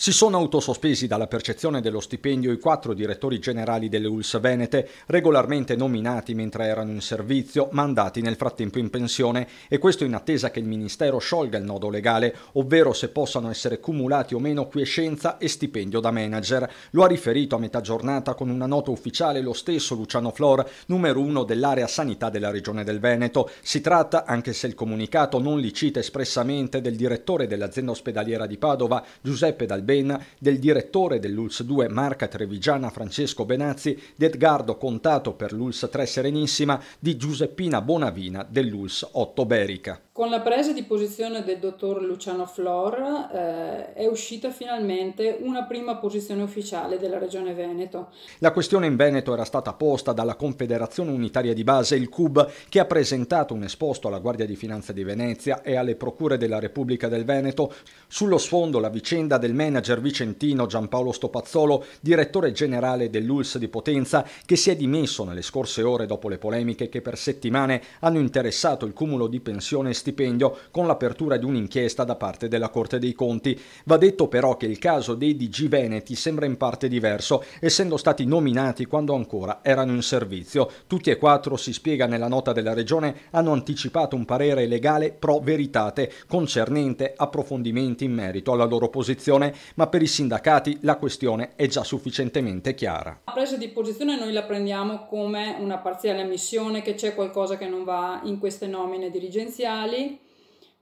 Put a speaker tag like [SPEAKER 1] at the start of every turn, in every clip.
[SPEAKER 1] Si sono autosospesi dalla percezione dello stipendio i quattro direttori generali delle ULS Venete, regolarmente nominati mentre erano in servizio, mandati nel frattempo in pensione, e questo in attesa che il Ministero sciolga il nodo legale, ovvero se possano essere cumulati o meno quiescenza e stipendio da manager. Lo ha riferito a metà giornata con una nota ufficiale lo stesso Luciano Flor, numero uno dell'area sanità della regione del Veneto. Si tratta, anche se il comunicato non li cita espressamente, del direttore dell'azienda ospedaliera di Padova, Giuseppe D'Alberto, Benna, del direttore dell'Uls 2 Marca Trevigiana Francesco Benazzi, di Edgardo Contato per l'Uls 3 Serenissima, di Giuseppina Bonavina dell'Uls 8 Berica.
[SPEAKER 2] Con la presa di posizione del dottor Luciano Flor eh, è uscita finalmente una prima posizione ufficiale della Regione Veneto.
[SPEAKER 1] La questione in Veneto era stata posta dalla Confederazione Unitaria di Base, il CUB, che ha presentato un esposto alla Guardia di Finanza di Venezia e alle procure della Repubblica del Veneto sullo sfondo la vicenda del manager vicentino Giampaolo Stopazzolo, direttore generale dell'ULS di Potenza, che si è dimesso nelle scorse ore dopo le polemiche che per settimane hanno interessato il cumulo di pensione estiva stipendio con l'apertura di un'inchiesta da parte della Corte dei Conti. Va detto però che il caso dei DG Veneti sembra in parte diverso, essendo stati nominati quando ancora erano in servizio. Tutti e quattro, si spiega nella nota della Regione, hanno anticipato un parere legale pro veritate concernente approfondimenti in merito alla loro posizione, ma per i sindacati la questione è già sufficientemente chiara.
[SPEAKER 2] La presa di posizione noi la prendiamo come una parziale ammissione che c'è qualcosa che non va in queste nomine dirigenziali Europei.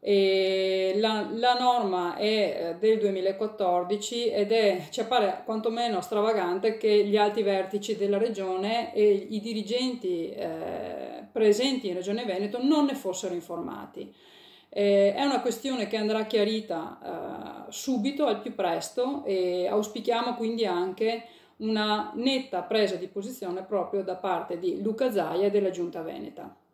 [SPEAKER 2] La, la, norma è eh, del 2014 ed è, ci appare quantomeno stravagante che gli alti vertici della regione e i dirigenti eh, presenti in Regione Veneto non ne fossero informati. Eh, è una questione che andrà chiarita eh, subito, al più presto, e auspichiamo quindi anche una netta presa di posizione proprio da parte di Luca Zaia e della Giunta Veneta.